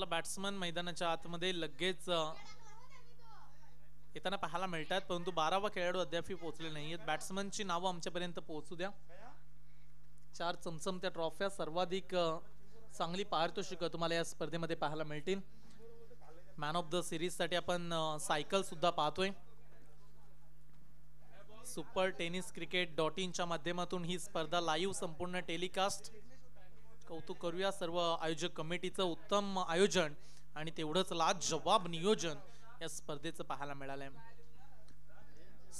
आपला बॅट्समन मैदानाच्या आतमध्ये लगेच येताना पाहायला मिळतात परंतु बारावा खेळाडू अद्याप पोहोचले नाही आहेत बॅट्समनची नावं आमच्यापर्यंत पोहोचू द्या चार चमचम त्या ट्रॉफ्या सर्वाधिक चांगली पारितोषिक तुम्हाला या स्पर्धेमध्ये पाहायला मिळतील मॅन ऑफ द सिरीजसाठी आपण सायकल सुद्धा पाहतोय सुपर टेनिस क्रिकेट डॉट इनच्या माध्यमातून ही स्पर्धा लाईव्ह संपूर्ण टेलिकास्ट कौतुक करूया सर्व आयोजक कमिटीचं उत्तम आयोजन आणि तेवढंच लाजवाब नियोजन या स्पर्धेचं पाहायला मिळालंय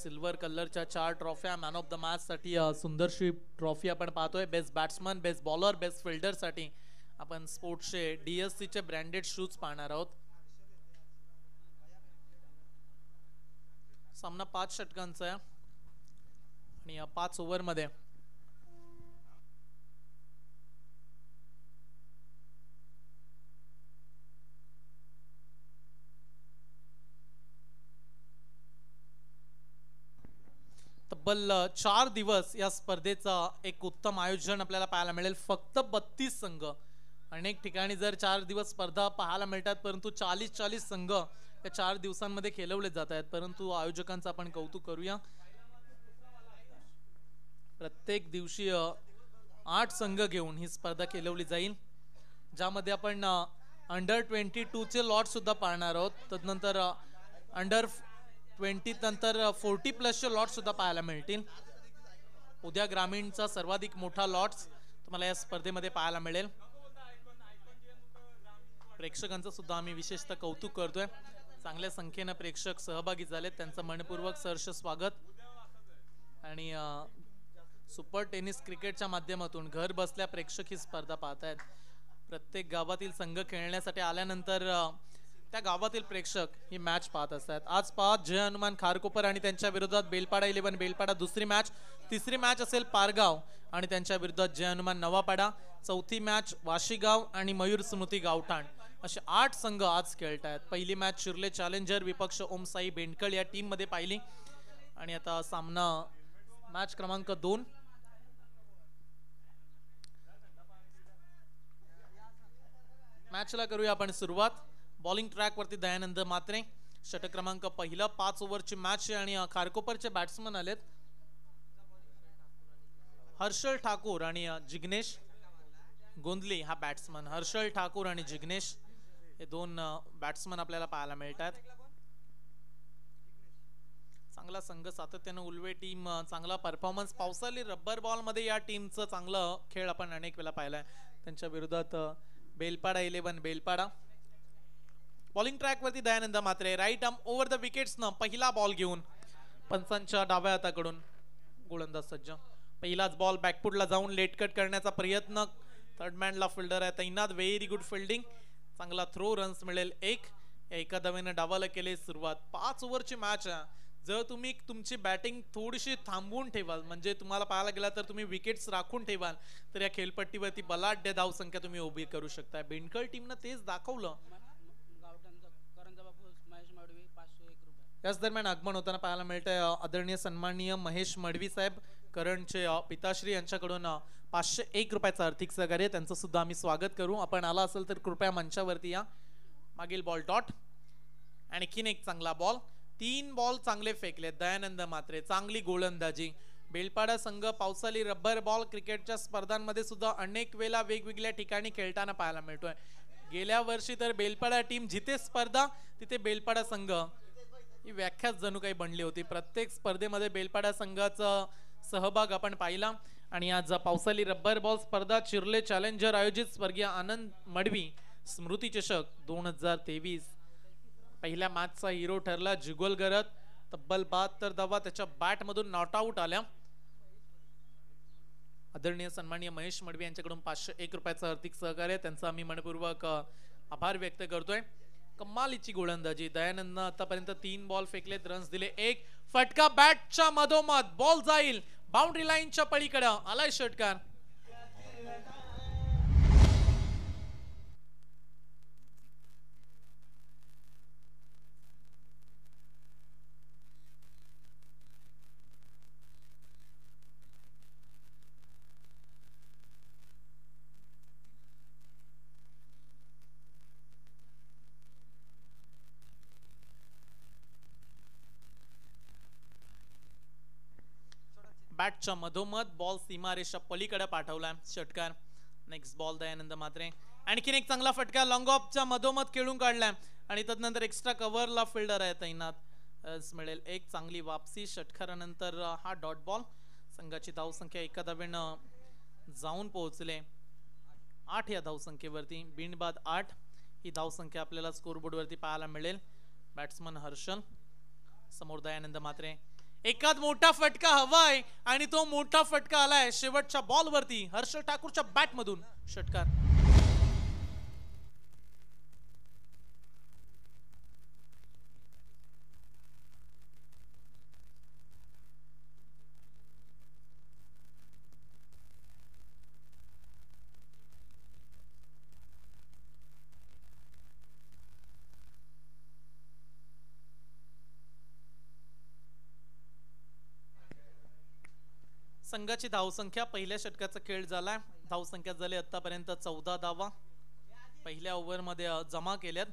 सिल्वर कलरच्या चार ट्रॉफ्या मॅन ऑफ द मॅच साठी सुंदरशी ट्रॉफी आपण पाहतोय best batsman best bowler best fielder साठी आपण स्पोर्ट्सचे डीएससी चे ब्रँडेड शूज पाहणार आहोत सामना पाच षटकांचा आहे आणि पाच ओव्हरमध्ये तब्बल चार दिवस या स्पर्धेचं एक उत्तम आयोजन आपल्याला पाहायला मिळेल फक्त बत्तीस संघ अनेक ठिकाणी जर चार दिवस स्पर्धा पाहायला मिळतात परंतु चाळीस चाळीस संघ या चार दिवसांमध्ये खेळवले जात आहेत परंतु आयोजकांचं आपण कौतुक करूया प्रत्येक दिवशी आठ संघ घेऊन ही स्पर्धा खेळवली जाईल ज्यामध्ये आपण अंडर ट्वेंटी टूचे लॉट सुद्धा पाळणार आहोत तदनंतर अंडर ट्वेंटी नंतर फोर्टी प्लसचे लॉट सुद्धा पाहायला मिळतील उद्या ग्रामीणचा सर्वाधिक मोठा लॉट्स तुम्हाला या स्पर्धेमध्ये पाहायला मिळेल प्रेक्षकांचं सुद्धा आम्ही विशेषतः कौतुक करतोय चांगल्या संख्येनं प्रेक्षक सहभागी झालेत त्यांचं मनपूर्वक सहर्ष स्वागत आणि सुपर टेनिस क्रिकेटच्या माध्यमातून घर बसल्या प्रेक्षक ही स्पर्धा पाहतायत प्रत्येक गावातील संघ खेळण्यासाठी आल्यानंतर त्या गावातील प्रेक्षक ही मॅच पाहत असतात आज पाहत जय हनुमान खारकोपर आणि त्यांच्या विरोधात बेलपाडा इलेव्हन बेलपाडा दुसरी मॅच तिसरी मॅच असेल पारगाव आणि त्यांच्या विरोधात जय हनुमान नवापाडा चौथी मॅच वाशीगाव आणि मयूर स्मृती गावठाण असे आठ संघ आज खेळत आहेत पहिली मॅच शिरले चॅलेंजर विपक्ष ओमसाई बेंडकळ या टीममध्ये पाहिली आणि आता सामना मॅच क्रमांक दोन मॅचला करूया आपण सुरुवात बॉलिंग ट्रॅकवरती दयानंद मात्रे षटक क्रमांक पहिलं पाच ओव्हरची मॅच आणि खारकोपरचे बॅट्समन आलेत हर्षल ठाकूर आणि जिग्नेश गोंदली हा बॅट्समन हर्षल ठाकूर आणि जिग्नेश हे दोन बॅट्समन आपल्याला पाहायला मिळतात चांगला संघ सातत्यानं उलवे टीम चांगला परफॉर्मन्स पावसाली रब्बर बॉलमध्ये या टीमचं चांगलं खेळ आपण अनेक वेळा पाहिलाय त्यांच्या विरोधात Belpada eleven Belpada bowling track वरती Dayanand Mhatre right arm over the विकेट्सनं पहिला बॉल घेऊन पंचांच्या डाव्या हाताकडून गोलंदाज सज्ज पहिलाच बॉल बॅकफुटला जाऊन लेटकट करण्याचा प्रयत्न थर्डमॅनला फिल्डर आहे तैनात व्हेरी गुड फिल्डिंग चांगला थ्रो रन्स मिळेल एक एका दवेनं डावाला केले सुरुवात पाच ओव्हरची मॅच आहे जर तुम्ही तुमची बॅटिंग थोडीशी थांबवून ठेवाल म्हणजे तुम्हाला पाहायला गेला तर तुम्ही विकेट्स राखून ठेवाल तर या खेळपट्टीवरती बलाढ्य संख्या तुम्ही उभी करू शकता बेंडकळ टीमनं तेच दाखवलं त्याच दरम्यान आगमन होताना पाहायला मिळतंय आदरणीय सन्माननीय महेश मडवी साहेब करणचे पिताश्री यांच्याकडून पाचशे एक रुपयाचं आर्थिक सहकार्य त्यांचं सुद्धा आम्ही स्वागत करू आपण आला असेल तर कृपया मंचावरती या मागील बॉल डॉट आणखीन एक चांगला बॉल तीन बॉल चांगले फेकले दयानंद मात्रे चांगली गोलंदाजी बेलपाडा संघ पावसाली रब्बर बॉल क्रिकेटच्या स्पर्धांमध्ये सुद्धा अनेक वेळा वेगवेगळ्या ठिकाणी खेळताना पाहायला मिळतोय गेल्या वर्षी तर बेलपाडा टीम जिथे स्पर्धा तिथे बेलपाडा संघ ही व्याख्याच जणू काही बनली होती प्रत्येक स्पर्धेमध्ये बेलपाडा संघाचा सहभाग आपण पाहिला आणि आज पावसाली रब्बर बॉल स्पर्धा चिरले चॅलेंजर आयोजित स्वर्गीय आनंद मडवी स्मृती चषक दोन हजार तेवीस पहिल्या मॅचचा हिरो ठरला जुगल गरत तब्बल बहात्तर धावा त्याच्या बॅटमधून नॉट आऊट आल्या आदरणीय सन्माननीय महेश मडवी यांच्याकडून पाचशे एक रुपयाचं आर्थिक सहकार्य त्यांचा आम्ही मनपूर्वक आभार व्यक्त करतोय कमालीची गोलंदाजी दयानंदनं आतापर्यंत तीन बॉल फेकलेत रन्स दिले एक फटका बॅटच्या मधोमध बॉल जाईल बाउंड्री लाईनच्या पलीकडं आलाय षटकार बॅटच्या मधोमध बॉल सीमारेषा पलीकडे पाठवला षटकार नेक्स्ट बॉल दयानंद मात्रे आणखीन एक चांगला फटका लॉंग ऑफच्या मधोमध खेळून काढलाय आणि त्यानंतर एक्स्ट्रा कव्हरला फिल्डर आहे तैनात मिळेल एक चांगली वापसी षटकारानंतर हा डॉट बॉल संघाची धावसंख्या एका धावेनं जाऊन पोहोचले आठ या धावसंख्येवरती बिंडबाद आठ ही धावसंख्या आपल्याला स्कोरबोर्डवरती पाहायला मिळेल बॅट्समन हर्षल समोर दयानंद मात्रे एकाद मोठा फटका हवाय आणि तो मोठा फटका आलाय शेवटच्या बॉल वरती हर्ष ठाकूरच्या बॅटमधून षटकार संघाची धावसंख्या पहिल्या षटकाचा खेळ झालाय धावसंख्या झाली आतापर्यंत चौदा धावा पहिल्या ओव्हरमध्ये जमा केल्यात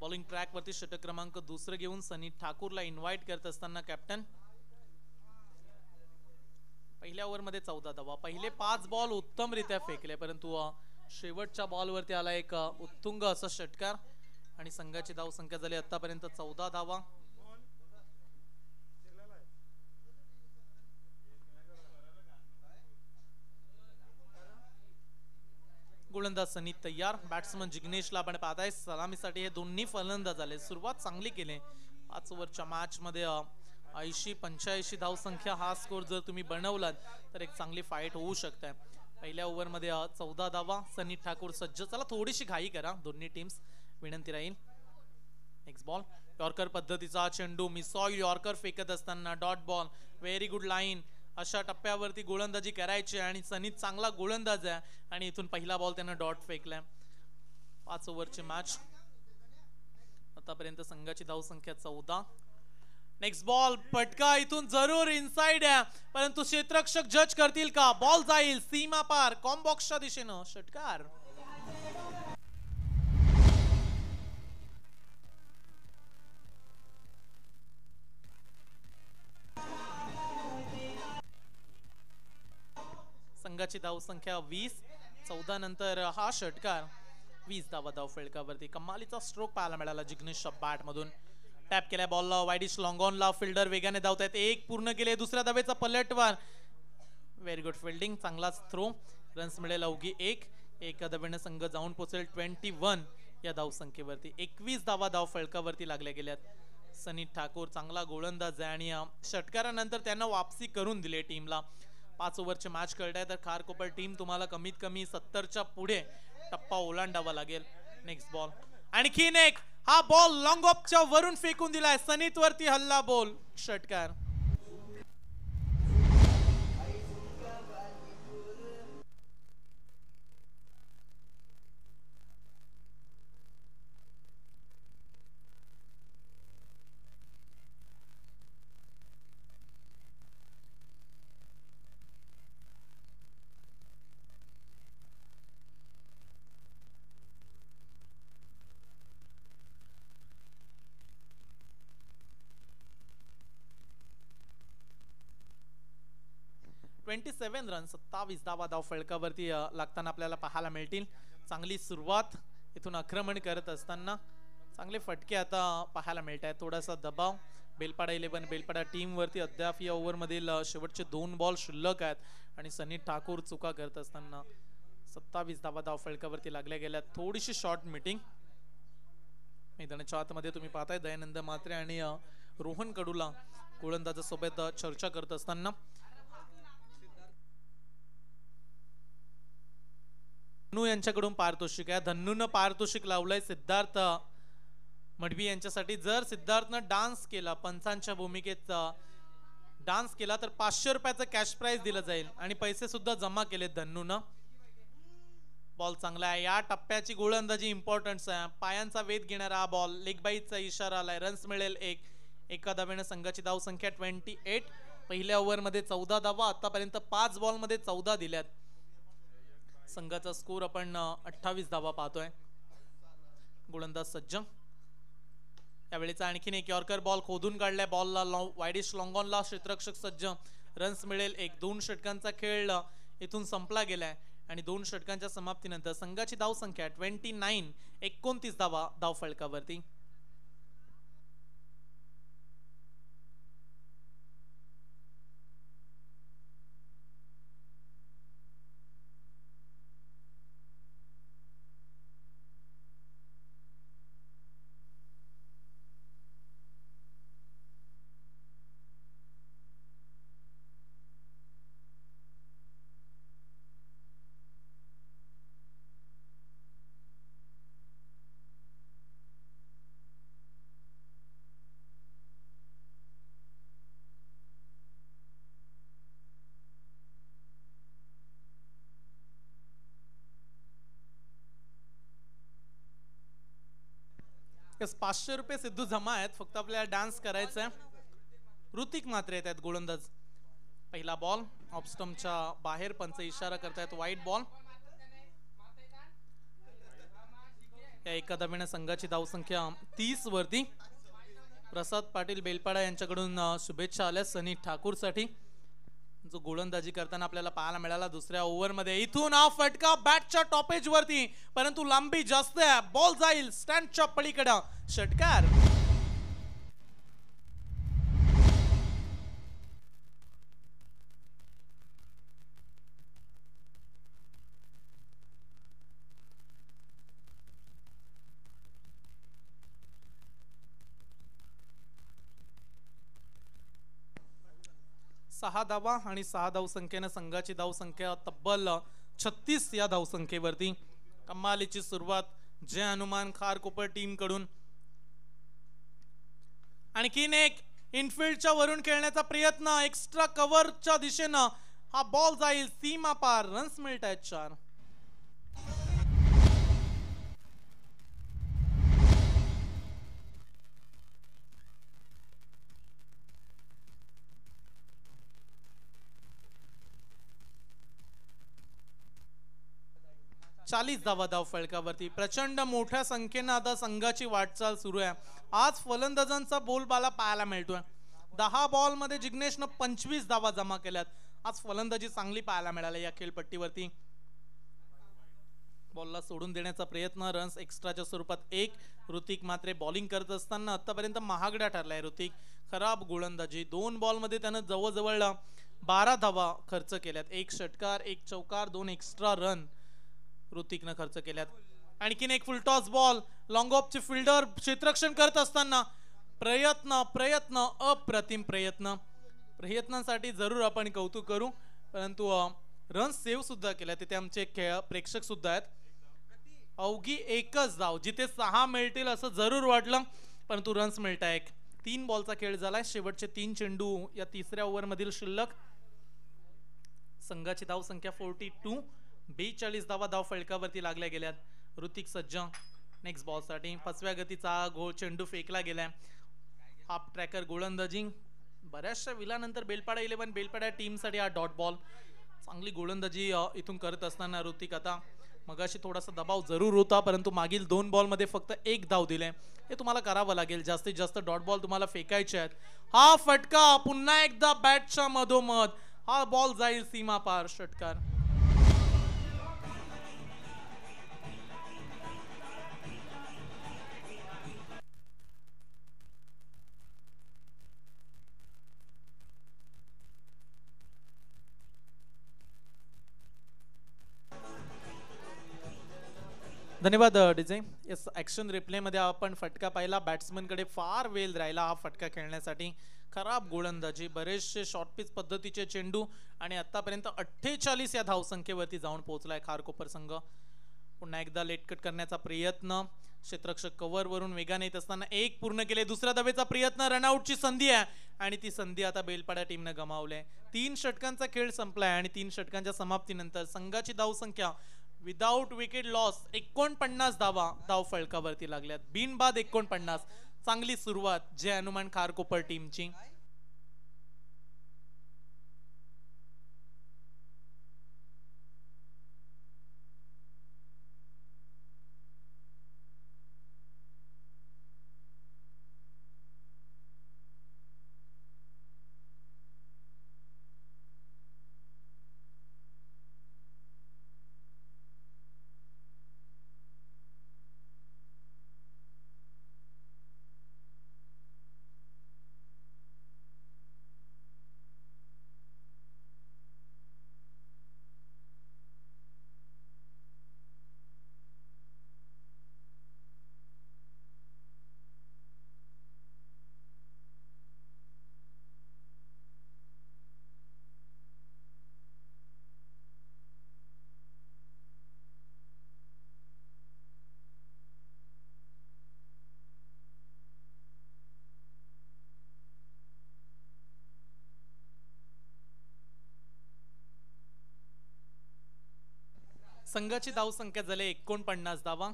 बॉलिंग ट्रॅकवरती षटक क्रमांक दुसरं घेऊन सनी ठाकूरला इन्व्हाइट करत असताना कॅप्टन पहिल्या ओव्हरमध्ये चौदा धावा पहिले पाच बॉल उत्तमरित्या फेकले परंतु शेवटच्या बॉलवरती आला एक उत्तुंग असा षटकार आणि संघाची धावसंख्या झाली आतापर्यंत चौदा धावा गोलंदाज सनी तयार बॅट्समन जिग्नेशला आपण पाहताय सलामीसाठी हे दोन्ही फलंदाज आले सुरुवात चांगली केली आजवरच्या मॅचमध्ये ऐंशी पंच्याऐंशी धावसंख्या हा स्कोर जर तुम्ही बनवलात तर एक चांगली फाईट होऊ शकते पहिल्या ओव्हरमध्ये चौदा धावा सनी ठाकूर सज्ज चला थोडीशी घाई करा दोन्ही टीम्स विनंती राहील नेक्स्ट बॉल यॉर्कर पद्धतीचा चेंडू मिसॉईल यॉर्कर फेकत असताना dot ball very good line अशा टप्प्यावरती गोलंदाजी करायची आणि सनी चांगला गोलंदाज आहे आणि इथून पहिला बॉल त्यानं डॉट फेकलाय पाच ओव्हरची मॅच आतापर्यंत संघाची धावसंख्या चौदा नेक्स्ट बॉल पटका इथून जरूर इनसाइड आहे परंतु क्षेत्रक्षक जज करतील का बॉल जाईल सीमा पार कॉम्बॉक्सच्या दिशेनं षटकार संघाची धावसंख्या वीस चौदा नंतर हा षटकार वीस धावा धाव धावफेळकावरती कमालीचा स्ट्रोक पाहायला मिळाला जिग्नेश मधून टॅप केल्या बॉलला वायडिश लॉंगॉनला फिल्डर वेगाने आहेत एक पूर्ण केले दुसऱ्या धावेचा पलटवार व्हेरी गुड फिल्डिंग चांगलाच थ्रो रन्स मिळेल अवघी एक एका धावेनं संघ जाऊन पोचेल ट्वेंटी वन या धावसंख्येवरती एकवीस धावा धाव फळकावरती लागल्या गेल्यात सनी ठाकूर चांगला गोलंदाज आहे आणि षटकारानंतर त्यांना वापसी करून दिले टीमला पाच ओव्हरचे मॅच खेळताय तर खारकोपर टीम तुम्हाला कमीत कमी सत्तरच्या पुढे टप्पा ओलांडावा लागेल नेक्स्ट बॉल आणखीन एक हा बॉल लॉंग ऑफच्या वरून फेकून दिलाय सनीत वरती हल्ला बॉल षटकार ट्वेंटी सेवन रन सत्तावीस धावा धाव फलकावरती लागताना आपल्याला पाहायला मिळतील चांगली सुरुवात इथून आक्रमण करत असताना चांगले फटके आता पाहायला मिळत आहेत थोडासा दबाव बेलपाडा इलेव्हन बेलपाडा टीमवरती अद्याप या ओव्हरमधील शेवटचे दोन बॉल शिल्लक आहेत आणि सनी ठाकूर चुका करत असताना सत्तावीस धावा धाव फलकावरती लागल्या गेल्या थोडीशी शॉर्ट मिटिंग मैदानाच्या आतमध्ये तुम्ही पाहताय दयानंद मात्रे आणि रोहन कडूला सोबत चर्चा करत असताना धन्नू यांच्याकडून पारितोषिक आहे धन्नूनं पारितोषिक लावलंय सिद्धार्थ मडवी यांच्यासाठी जर सिद्धार्थनं डान्स केला पंचांच्या भूमिकेत डान्स केला तर पाचशे रुपयाचं कॅश प्राईज दिला जाईल आणि पैसे सुद्धा जमा केले धन्नूनं बॉल चांगला आहे या टप्प्याची गोलंदाजी इम्पॉर्टंट आहे पायांचा वेध घेणारा हा बॉल लेगबाईजचा इशारा आलाय रन्स मिळेल एक एका दाव्याने संघाची धावसंख्या ट्वेंटी एट पहिल्या ओव्हरमध्ये चौदा धावा आतापर्यंत पाच बॉल मध्ये चौदा दिल्यात संघाचा स्कोर आपण अठ्ठावीस धावा पाहतोय गोलंदाज सज्ज यावेळीचा आणखीन एक यॉर्कर बॉल खोदून काढलाय बॉलला लॉंग वायडिश लॉंगॉनला क्षेत्रक्षक सज्ज रन्स मिळेल एक दोन षटकांचा खेळ इथून संपला गेलाय आणि दोन षटकांच्या समाप्तीनंतर संघाची धावसंख्या ट्वेंटी नाईन एकोणतीस धावा फळकावरती येस पाचशे रुपये सिद्धू जमा आहेत फक्त आपल्याला डान्स करायचा आहे ऋतिक मात्र येत आहेत गोलंदाज पहिला बॉल ऑपस्टमच्या बाहेर पंच इशारा करतायत वाईट बॉल या एका दबीने संघाची धावसंख्या तीस वरती प्रसाद पाटील बेलपाडा यांच्याकडून शुभेच्छा आल्या सनी ठाकूरसाठी जो गोलंदाजी करताना आपल्याला पाहायला मिळाला दुसऱ्या मध्ये इथून हा फटका बॅटच्या टॉपेज वरती परंतु लांबी जास्त आहे बॉल जाईल स्टँडच्या पलीकडं षटकार सहा धावा आणि सहा धावसंख्येनं संघाची धावसंख्या तब्बल छत्तीस या धावसंख्येवरती कमालीची सुरुवात जय हनुमान खारकोपर कडून आणखीन एक इनफिल्डच्या वरून खेळण्याचा प्रयत्न एक्स्ट्रा कव्हरच्या दिशेनं हा बॉल जाईल सीमा पार रन्स मिळत आहेत चार चाळीस धावा धाव फलकावरती प्रचंड मोठ्या संख्येनं आता संघाची वाटचाल सुरू आहे आज फलंदाजांचा बोलबाला पाहायला मिळतोय दहा बॉलमध्ये जिग्नेशनं पंचवीस धावा जमा केल्यात आज फलंदाजी चांगली पाहायला मिळाली या खेळपट्टीवरती बॉलला सोडून देण्याचा प्रयत्न रन्स एक्स्ट्राच्या स्वरूपात एक ऋतिक मात्रे बॉलिंग करत असताना आतापर्यंत महागड्या ठरलाय ऋतिक खराब गोलंदाजी दोन बॉलमध्ये त्यानं जवळजवळ बारा धावा खर्च केल्यात एक षटकार एक चौकार दोन एक्स्ट्रा रन ऋतिकनं खर्च केल्यात आणखीन एक फुलटॉस बॉल लॉंग ऑफचे फिल्डर क्षेत्ररक्षण करत असताना प्रयत्न प्रयत्न अप्रतिम प्रयत्न प्रयत्नांसाठी जरूर आपण कौतुक करू परंतु रन सेव्ह सुद्धा केल्या तिथे आमचे खेळ प्रेक्षक सुद्धा आहेत अवघी एकच जाव जिथे सहा मिळतील असं जरूर वाटलं परंतु रन्स मिळत एक तीन बॉलचा खेळ झालाय शेवटचे तीन चेंडू या तिसऱ्या ओव्हरमधील शिल्लक संघाची धावसंख्या फोर्टी टू चाळीस धावा धाव फळकावरती लागल्या गेल्यात ऋतिक सज्ज नेक्स्ट बॉलसाठी पाचव्या गतीचा गोल चेंडू फेकला गेलाय हाफ ट्रॅकर गोलंदाजी बऱ्याचशा विलानंतर बेलपाडा इलेव्हन बेलपाडा टीमसाठी हा डॉट बॉल चांगली गोलंदाजी इथून करत असताना ऋतिक आता मगाशी थोडासा दबाव जरूर होता परंतु मागील दोन बॉलमध्ये फक्त एक धाव दिले हे तुम्हाला करावं लागेल जास्तीत जास्त डॉट बॉल तुम्हाला फेकायचे आहेत हा फटका पुन्हा एकदा बॅटच्या मधोमध हा बॉल जाईल सीमा पार षटकार धन्यवाद यस ऍक्शन ॲक्शन रिप्लेमध्ये आपण फटका पाहिला कडे फार वेल राहिला हा फटका खेळण्यासाठी खराब गोलंदाजी बरेचसे पिच पद्धतीचे चेंडू आणि आतापर्यंत अठ्ठेचाळीस या धावसंख्येवरती जाऊन पोहोचलाय खारकोपर संघ पुन्हा एकदा लेटकट करण्याचा प्रयत्न क्षेत्रक्षक वरून वेगाने येत असताना एक पूर्ण केले दुसऱ्या दबेचा प्रयत्न रनआउटची संधी आहे आणि ती संधी आता बेलपाड्या टीमनं गमावली तीन षटकांचा खेळ संपलाय आणि तीन षटकांच्या समाप्तीनंतर संघाची धावसंख्या विदाउट विकेट लॉस एकोणपन्नास धावा धाव फलकावरती लागल्यात बिनबाद एकोणपन्नास चांगली सुरुवात जय हनुमान खारकोपर टीमची संघाची धावसंख्या झाली एकोणपन्नास धावा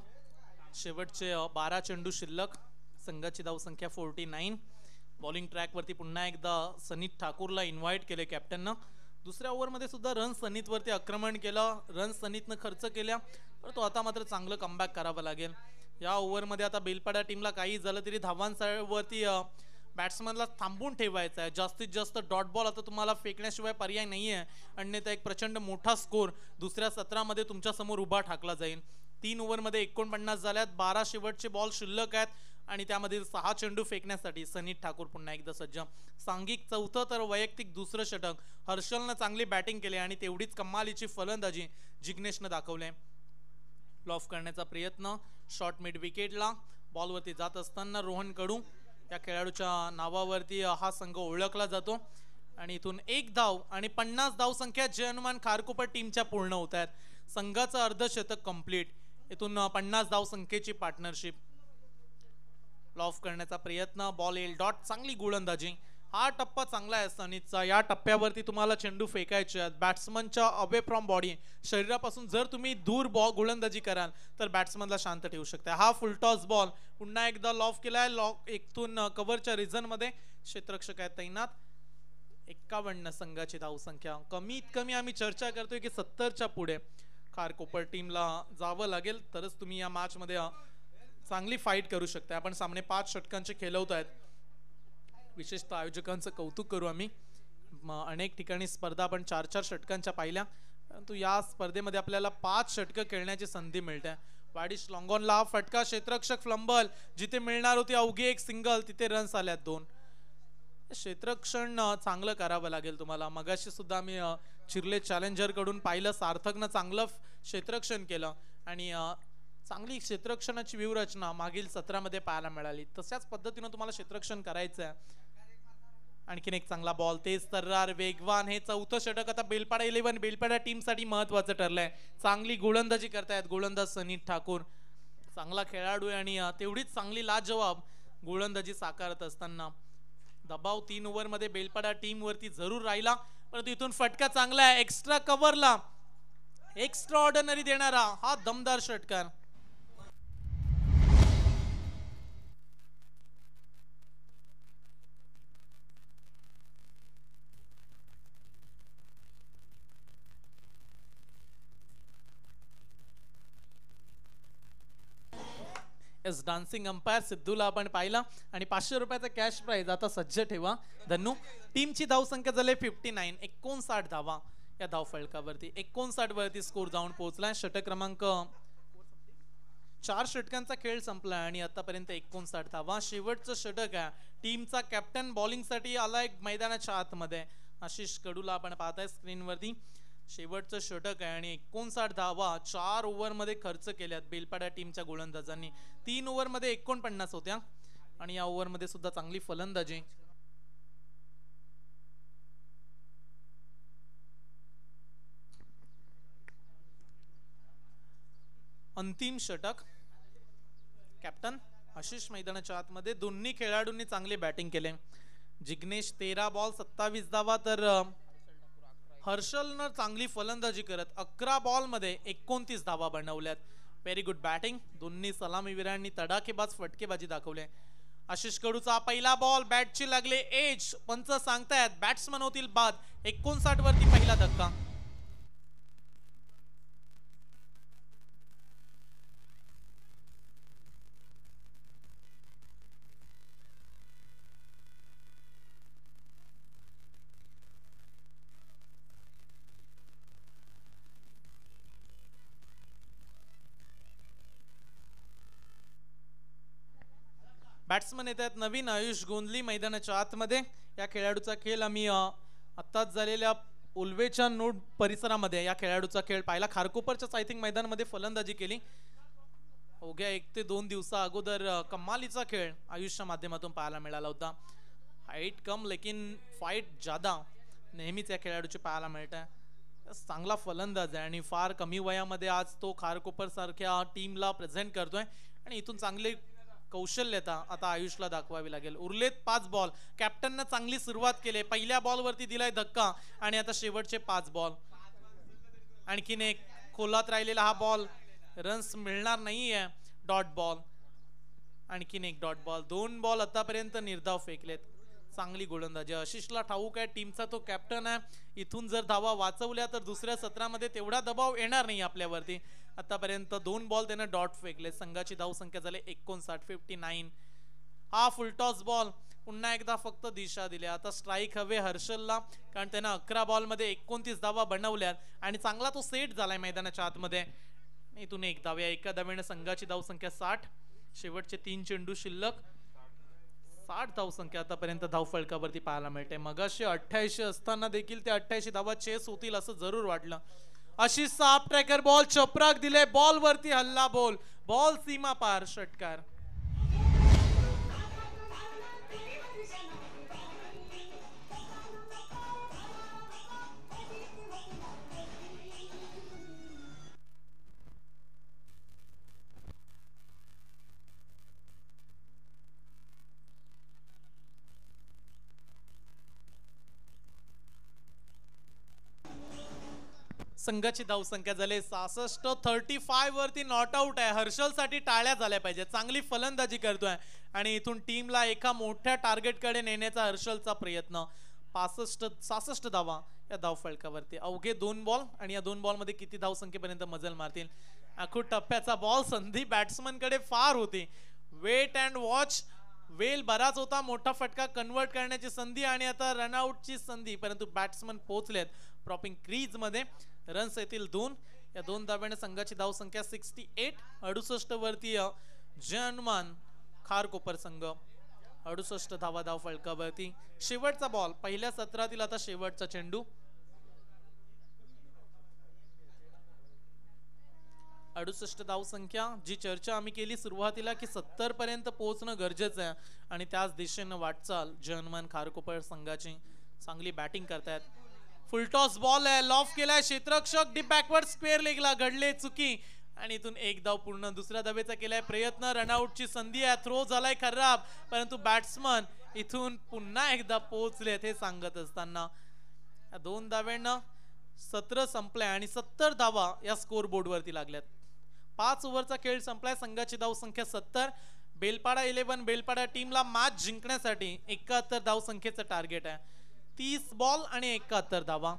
शेवटचे बारा चेंडू शिल्लक संघाची धावसंख्या फोर्टी नाईन बॉलिंग ट्रॅकवरती पुन्हा एकदा सनीत ठाकूरला इन्व्हाइट केले कॅप्टननं दुसऱ्या ओव्हरमध्ये सुद्धा रन सनीतवरती आक्रमण केलं रन सनीतनं खर्च केल्या तो आता मात्र चांगलं कमबॅक करावं लागेल या ओव्हरमध्ये आता बेलपाडा टीमला काही झालं तरी धावांसावरती बॅट्समनला थांबून ठेवायचा आहे जास्तीत जास्त डॉट बॉल आता तुम्हाला फेकण्याशिवाय पर्याय नाही आहे अन्यथा एक प्रचंड मोठा स्कोर दुसऱ्या सत्रामध्ये तुमच्यासमोर उभा ठाकला जाईल तीन ओव्हरमध्ये एकोणपन्नास झाल्यात बारा शेवटचे बॉल शिल्लक आहेत आणि त्यामध्ये सहा चेंडू फेकण्यासाठी सनी ठाकूर पुन्हा एकदा सज्ज सांघिक चौथं तर वैयक्तिक दुसरं षटक हर्षलनं चांगली बॅटिंग केली आणि तेवढीच कमालीची फलंदाजी जिग्नेशनं दाखवले लॉफ करण्याचा प्रयत्न शॉर्ट मिड विकेटला बॉलवरती जात असताना रोहन कडू त्या खेळाडूच्या नावावरती हा संघ ओळखला जातो आणि इथून एक धाव आणि पन्नास धाव संख्या जयनुमान खारकोपर टीमच्या पूर्ण होत आहेत संघाचं अर्धशतक कंप्लीट इथून पन्नास धाव संख्येची पार्टनरशिप लॉफ करण्याचा प्रयत्न बॉल येईल डॉट चांगली गोलंदाजी हा टप्पा चांगला आहे सनीचा या टप्प्यावरती तुम्हाला चेंडू फेकायचे आहेत बॅट्समनच्या अवे फ्रॉम बॉडी शरीरापासून जर तुम्ही दूर बॉ गोलंदाजी कराल तर बॅट्समनला शांत ठेवू शकता हा फुलटॉस बॉल पुन्हा एकदा लॉफ केला आहे लॉफ एकतून कव्हरच्या रिझनमध्ये क्षेत्रक्षक आहेत तैनात एक्कावन्न संघाची धावसंख्या कमीत कमी आम्ही चर्चा करतोय की सत्तरच्या पुढे खारकोपर टीमला जावं लागेल तरच तुम्ही या मॅचमध्ये चांगली फाईट करू शकता आपण सामने पाच षटकांचे खेळवत आहेत विशेषतः आयोजकांचं कौतुक करू आम्ही अनेक ठिकाणी स्पर्धा आपण चार चार षटकांच्या पाहिल्या परंतु या स्पर्धेमध्ये आपल्याला पाच षटक खेळण्याची संधी मिळते वाडिश लॉंगॉनला फटका क्षेत्रक्षक फ्लंबल जिथे मिळणार होती अवघी एक सिंगल तिथे रन्स आल्यात दोन क्षेत्रक्षण चांगलं करावं लागेल तुम्हाला मगाशी सुद्धा मी चिरले चॅलेंजरकडून पाहिलं सार्थकनं चांगलं क्षेत्रक्षण केलं आणि चांगली क्षेत्रक्षणाची व्यूहरचना मागील सत्रामध्ये पाहायला मिळाली तशाच पद्धतीनं तुम्हाला क्षेत्रक्षण करायचं आहे आणखीन एक चांगला बॉल तेच सर्रार वेगवान हे चौथं षटक आता बेलपाडा इलेव्हन बेलपाडा टीमसाठी महत्वाचं ठरलंय चांगली गोलंदाजी करतायत गोलंदाज सनीत ठाकूर चांगला खेळाडू आहे आणि तेवढीच चांगली लाजवाब गोलंदाजी साकारत असताना दबाव तीन मध्ये बेलपाडा टीमवरती जरूर राहिला परंतु इथून फटका चांगला आहे एक्स्ट्रा कव्हरला एक्स्ट्रा ऑर्डनरी देणारा हा दमदार षटकार एस डान्सिंग अंपायर सिद्धूला आपण पाहिला आणि पाचशे रुपयाचा कॅश प्राईज आता सज्ज ठेवा धन्नू टीमची धावसंख्या झाली फिफ्टी नाईन एकोणसाठ धावा या धावफलकावरती एकोणसाठ वरती स्कोर जाऊन पोहोचलाय षटक क्रमांक चार षटकांचा खेळ संपला आणि आतापर्यंत एकोणसाठ धावा शेवटचं षटक आहे टीमचा कॅप्टन बॉलिंगसाठी आलाय मैदानाच्या आतमध्ये आशिष कडूला आपण पाहताय स्क्रीनवरती शेवटचं षटक आहे आणि एकोणसाठ धावा चार ओव्हरमध्ये खर्च केल्यात बेलपाडा टीमच्या गोलंदाजांनी तीन ओव्हरमध्ये एकोणपन्नास होत्या आणि या ओव्हरमध्ये सुद्धा चांगली फलंदाजी अंतिम षटक कॅप्टन आशिष मैदानाच्या आतमध्ये दोन्ही खेळाडूंनी चांगले बॅटिंग केले जिग्नेश तेरा बॉल सत्तावीस धावा तर हर्षलनं चांगली फलंदाजी करत अकरा बॉलमध्ये एकोणतीस धावा बनवल्यात व्हेरी गुड बॅटिंग दोन्ही सलामीवीरांनी तडाखेबाज फटकेबाजी दाखवले आशिष कडूचा पहिला बॉल बॅटची लागले एज पंच सांगतायत बॅट्समन होतील बाद एकोणसाठ वरती पहिला धक्का बॅट्समन येत आहेत नवीन आयुष गोंदली मैदानाच्या आतमध्ये या खेळाडूचा खेळ आम्ही आत्ताच झालेल्या उल्वेच्या नोड परिसरामध्ये या खेळाडूचा खेळ पाहिला खारकोपरच्या थिंक मैदानामध्ये फलंदाजी केली अवघ्या एक ते दोन दिवसा अगोदर कमालीचा खेळ आयुषच्या माध्यमातून पाहायला मिळाला होता हाईट कम लेकिन फाईट जादा नेहमीच या खेळाडूची पाहायला मिळत आहे चांगला फलंदाज आहे आणि फार कमी वयामध्ये आज तो खारकोपरसारख्या टीमला प्रेझेंट करतोय आणि इथून चांगले कौशल्यता आता आयुषला दाखवावी लागेल उरलेत पाच बॉल कॅप्टननं चांगली सुरुवात केली पहिल्या बॉलवरती दिलाय धक्का आणि आता शेवटचे पाच बॉल आणखीन एक खोलात राहिलेला हा बॉल रन्स मिळणार आहे डॉट बॉल आणखीन एक डॉट बॉल दोन बॉल आतापर्यंत निर्धाव फेकलेत चांगली गोलंदाजी आशिषला ठाऊक आहे टीमचा तो कॅप्टन आहे इथून जर धावा वाचवल्या तर दुसऱ्या सत्रामध्ये तेवढा दबाव येणार नाही आपल्यावरती आतापर्यंत दोन बॉल त्यानं डॉट फेकले संघाची धावसंख्या झाली एकोणसाठ फिफ्टी नाईन हा फुलटॉस बॉल पुन्हा एकदा फक्त दिशा दिल्या आता स्ट्राईक हवे हर्षलला कारण त्यानं अकरा मध्ये एकोणतीस धावा बनवल्यात आणि चांगला तो सेट झालाय मैदानाच्या आतमध्ये इथून एक धाव एका धावेनं संघाची धावसंख्या साठ शेवटचे तीन चेंडू शिल्लक साठ धावसंख्या आतापर्यंत धाव फळकावरती पाहायला मिळते मगाशी अठ्ठ्याऐंशी असताना देखील ते अठ्ठ्याऐंशी धावा चेस होतील असं जरूर वाटलं अशी साफ ट्रॅकर बॉल चपराक दिले बॉल वरती हल्ला बोल बॉल सीमा पार षटकार संघाची धावसंख्या झाली सासष्ट थर्टी फाय वरती नॉट आऊट आहे हर्षलसाठी टाळ्या झाल्या पाहिजे चांगली फलंदाजी करतोय आणि इथून टीमला एका मोठ्या टार्गेटकडे नेण्याचा हर्षलचा प्रयत्न पासष्ट सहासष्ट धावा या धावफलकावरती अवघे दोन बॉल आणि या दोन बॉलमध्ये किती धावसंख्येपर्यंत मजल मारतील आखू टप्प्याचा बॉल संधी बॅट्समनकडे फार होती वेट अँड वॉच वेल बराच होता मोठा फटका कन्वर्ट करण्याची संधी आणि आता रनआउटची संधी परंतु बॅट्समन पोहोचलेत प्रॉपिंग क्रीजमध्ये रन्स येतील दोन या दोन धाब्याने संघाची धाव संख्या सिक्स्टी एट अडुसष्ट वरती जनमान खारकोपर संघ अडुसष्ट धावा धाव फलकावरती शेवटचा बॉल पहिल्या सत्रातील आता शेवटचा चेंडू अडुसष्ट धाव संख्या जी चर्चा आम्ही केली सुरुवातीला की सत्तर पर्यंत पोहोचणं गरजेचं आहे आणि त्याच दिशेनं वाटचाल जनमान खारकोपर संघाची चांगली बॅटिंग करतायत फुलटॉस बॉल आहे लॉफ केलाय क्षेत्रक्षक डी बॅकवर्ड स्क्वेअर लेगला घडले चुकी आणि इथून एक धाव पूर्ण दुसऱ्या धावेचा केलाय प्रयत्न रनआउटची संधी आहे थ्रो झालाय खराब परंतु बॅट्समन इथून पुन्हा एकदा पोहोचले हे सांगत असताना दोन धाव्यांना सत्र संपलाय आणि सत्तर धावा या स्कोर बोर्डवरती लागल्यात पाच ओव्हरचा खेळ संपलाय संघाची धावसंख्या सत्तर बेलपाडा इलेव्हन बेलपाडा टीमला मॅच जिंकण्यासाठी एकाहत्तर धावसंख्येचं टार्गेट आहे तीस बॉल आणि एकाहत्तर धावा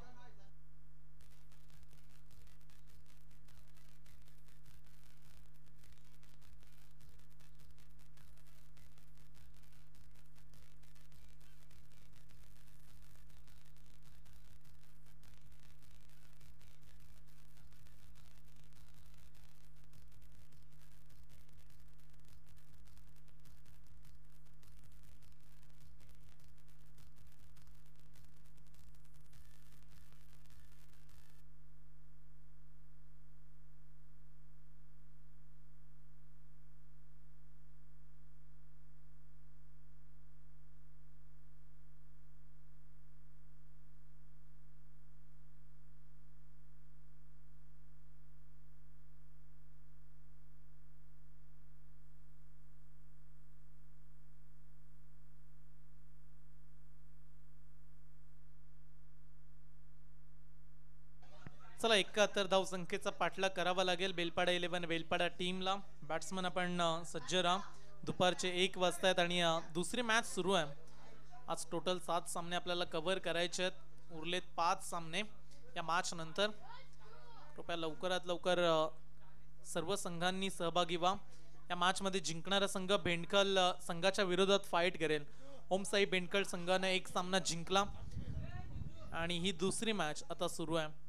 चला एकाहत्तर धाव संख्येचा पाठला करावा लागेल बेलपाडा इलेव्हन बेलपाडा टीमला बॅट्समन आपण सज्ज राहा दुपारचे एक वाजतायत आणि दुसरी मॅच सुरू आहे आज टोटल सात सामने आपल्याला कव्हर करायचे आहेत उरलेत पाच सामने या मॅच नंतर कृपया लवकरात लवकर सर्व संघांनी सहभागी व्हा या मध्ये जिंकणारा संघ भेंडकल संघाच्या विरोधात फाईट करेल ओमसाई भेंडकल संघाने एक सामना जिंकला आणि ही दुसरी मॅच आता सुरू आहे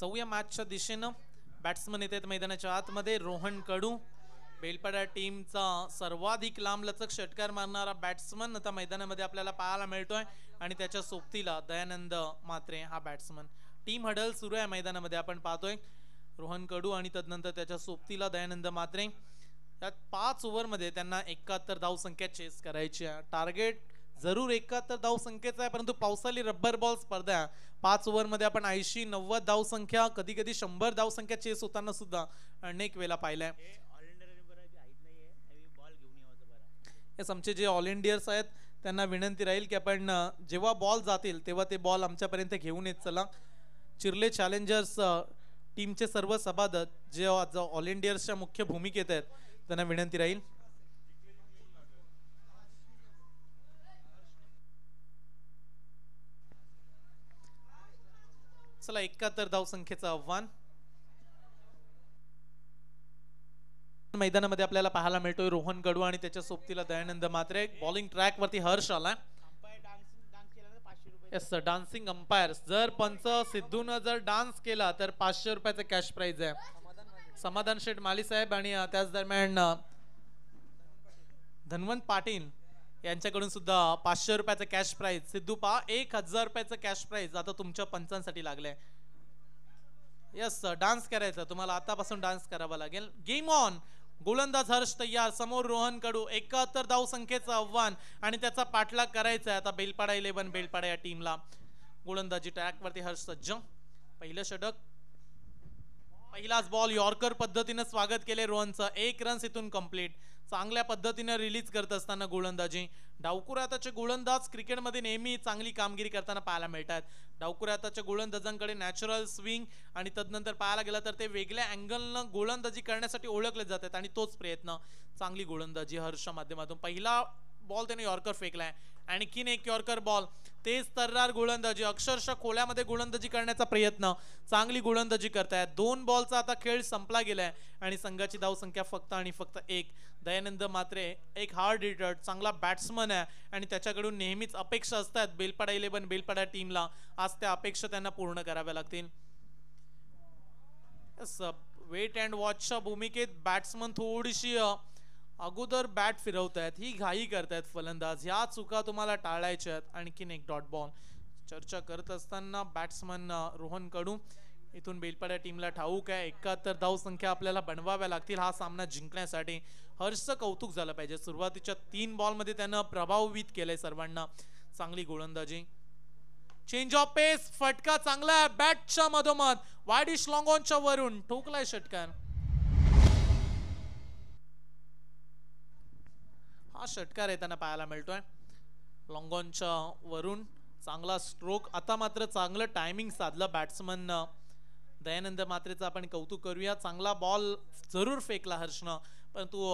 जाऊया मॅचच्या दिशेनं बॅट्समन येत आहेत मैदानाच्या आतमध्ये रोहन कडू बेलपाड्या टीमचा सर्वाधिक लांबलचक षटकार मारणारा बॅट्समन आता मैदानामध्ये आपल्याला पाहायला मिळतोय आणि त्याच्या सोबतीला दयानंद मात्रे हा बॅट्समन टीम हडल सुरू आहे मैदानामध्ये आपण पाहतोय रोहन कडू आणि तदनंतर त्याच्या सोबतीला दयानंद मात्रे यात पाच ओव्हरमध्ये त्यांना एकाहत्तर धाव संख्या चेस करायची आहे टार्गेट जरूर एकाहत्तर धाव संख्येचा आहे परंतु पावसाली रब्बर बॉल स्पर्धा पाच मध्ये आपण ऐंशी नव्वद धाव संख्या कधी कधी शंभर धाव संख्या चेस होताना सुद्धा अनेक वेळा पाहिलाय येस आमचे जे ऑल इंडियर्स आहेत त्यांना विनंती राहील की आपण जेव्हा बॉल जातील तेव्हा ते बॉल आमच्यापर्यंत घेऊन येत चला चिरले चॅलेंजर्स टीमचे सर्व सभासद जे ऑल इंडियर्सच्या मुख्य भूमिकेत आहेत त्यांना विनंती राहील चला एकाहत्तर धाव संख्येचं आव्हान मैदानामध्ये आपल्याला पाहायला मिळतोय रोहन गडू आणि त्याच्या सोबतीला दयानंद मात्रे बॉलिंग ट्रॅक वरती हर्ष आला येस डान्सिंग अंपायर जर पंच सिद्धून जर डान्स केला तर पाचशे रुपयाचा कॅश प्राइज आहे समाधान शेठ माली साहेब आणि त्याच दरम्यान धनवंत पाटील यांच्याकडून सुद्धा पाचशे रुपयाचा कॅश प्राईज सिद्धू पा एक हजार रुपयाचं कॅश प्राईज आता तुमच्या पंचांसाठी लागलंय यस सर डान्स करायचा तुम्हाला आतापासून डान्स करावा लागेल गेम ऑन गोलंदाज हर्ष तयार समोर रोहन कडू एकाहत्तर धाव संख्येचं आव्हान आणि त्याचा पाठलाग करायचा आहे आता बेलपाडा इलेव्हन बेलपाडा या टीमला गोलंदाजी ट्रॅकवरती हर्ष सज्ज पहिलं षटक पहिलाच बॉल यॉर्कर पद्धतीनं स्वागत केले रोहनचं एक रन्स इथून कम्प्लीट चांगल्या पद्धतीने रिलीज करत असताना गोलंदाजी डावकुराताचे गोलंदाज क्रिकेटमध्ये नेहमी चांगली कामगिरी करताना पाहायला मिळतात डावकुराताच्या गोलंदाजांकडे नॅचरल स्विंग आणि तदनंतर पाहायला गेलं तर ते वेगळ्या अँगलनं गोलंदाजी करण्यासाठी ओळखले जातात आणि तोच प्रयत्न चांगली गोलंदाजी हर्ष माध्यमातून पहिला बॉल त्याने यॉर्कर फेकलाय आणखीन एक यॉर्कर बॉल तेच तर्रार गोलंदाजी अक्षरशः खोल्यामध्ये गोलंदाजी करण्याचा प्रयत्न चांगली गोलंदाजी करतायत दोन बॉलचा आता खेळ संपला गेलाय आणि संघाची धावसंख्या फक्त आणि फक्त एक दयानंद मात्रे एक हार्ड हिटर चांगला बॅट्समन आहे आणि त्याच्याकडून नेहमीच अपेक्षा असतात बेलपाडा इलेव्हन बेलपाडा टीमला आज त्या अपेक्षा त्यांना पूर्ण कराव्या लागतील वेट अँड वॉचच्या भूमिकेत बॅट्समन थोडीशी अगोदर बॅट फिरवत आहेत ही घाई करतायत फलंदाज ह्या चुका तुम्हाला टाळायच्या आहेत आणखीन एक डॉट बॉल चर्चा करत असताना बॅट्समन रोहन कडू इथून बेलपाड्या टीमला ठाऊक आहे एकाहत्तर धाव संख्या आपल्याला बनवाव्या लागतील हा सामना जिंकण्यासाठी हर्ष कौतुक झालं पाहिजे सुरुवातीच्या तीन मध्ये त्यानं प्रभावित केलंय सर्वांना चांगली गोलंदाजी चेंज ऑफ पेस फटका चांगला आहे बॅटच्या मधोमध वाडिश लॉंगॉनच्या वरून ठोकलाय षटकार हा षटकार येताना पाहायला मिळतोय लॉंगॉनच्या वरून चांगला स्ट्रोक आता मात्र चांगलं टायमिंग साधलं बॅट्समन दयानंद मात्रेचं आपण कौतुक करूया चांगला बॉल जरूर फेकला हर्षनं परंतु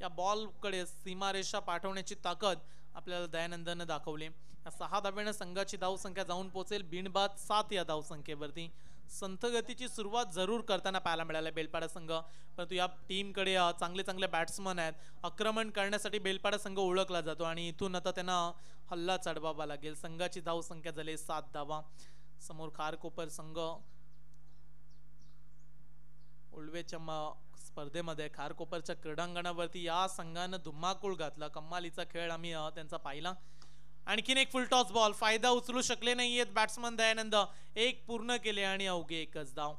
या बॉलकडे सीमारेषा पाठवण्याची ताकद आपल्याला दयानंदनं दाखवली या सहा धाव्यानं संघाची धावसंख्या जाऊन पोहोचेल बिनबाद सात या धावसंख्येवरती संथगतीची सुरुवात जरूर करताना पाहायला मिळाली बेलपाडा संघ परंतु या टीमकडे चांगले चांगले बॅट्समन आहेत आक्रमण करण्यासाठी बेलपाडा संघ ओळखला जातो आणि इथून आता त्यांना हल्ला चढवावा लागेल संघाची धावसंख्या झाली सात धावा समोर खारकोपर संघ चम स्पर्धेमध्ये खारकोपरच्या क्रीडांगणावरती या संघानं धुम्माकूळ घातला कम्मालीचा खेळ आम्ही त्यांचा पाहिला आणखीन एक फुलटॉस बॉल फायदा उचलू शकले नाहीयेत बॅट्समन दयानंद एक पूर्ण केले आणि अवघे एकच धाव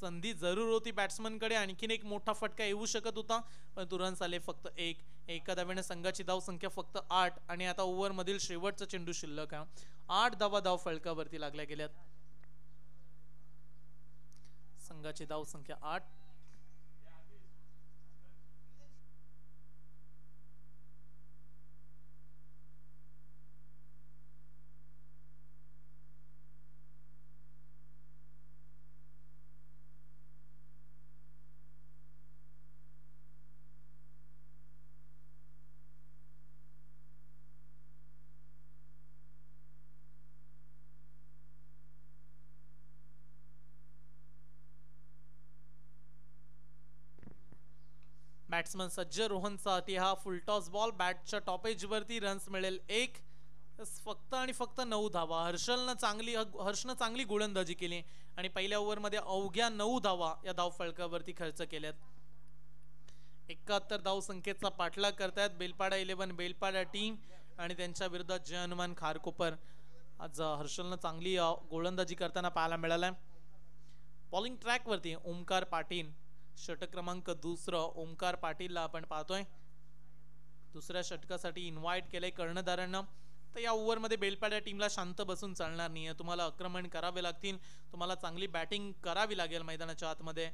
संधी जरूर होती बॅट्समनकडे आणखीन एक मोठा फटका येऊ शकत होता परंतु रन्स आले फक्त एक एका धाव्याने संघाची धाव संख्या फक्त आठ आणि आता मधील शेवटचा चेंडू शिल्लक आहे आठ धावा धाव फलकावरती लागल्या गेल्यात संघाची धाव संख्या आठ बॅट्समन सज्ज रोहनचा अति हा फुलटॉस बॉल बॅटच्या टॉप टॉपेजवरती रन्स मिळेल एक फक्त आणि फक्त नऊ धावा हर्षलनं चांगली हर्षनं चांगली गोलंदाजी केली आणि पहिल्या ओव्हरमध्ये अवघ्या नऊ धावा या धाव फळकावरती खर्च केल्यात एकाहत्तर धाव संख्येचा पाठलाग करतायत बेलपाडा इलेव्हन बेलपाडा टीम आणि त्यांच्या विरोधात जय हनुमान खारकोपर आज हर्षलनं चांगली गोलंदाजी करताना पाहायला मिळालाय बॉलिंग ट्रॅकवरती ओमकार पाटील षटक क्रमांक दुसरं ओंकार पाटीलला आपण पाहतोय दुसऱ्या षटकासाठी इन्व्हाइट केलंय कर्णधारांना तर या ओव्हरमध्ये बेलपाड्या टीमला शांत बसून चालणार नाही आहे तुम्हाला आक्रमण करावे लागतील तुम्हाला चांगली बॅटिंग करावी लागेल मैदानाच्या आतमध्ये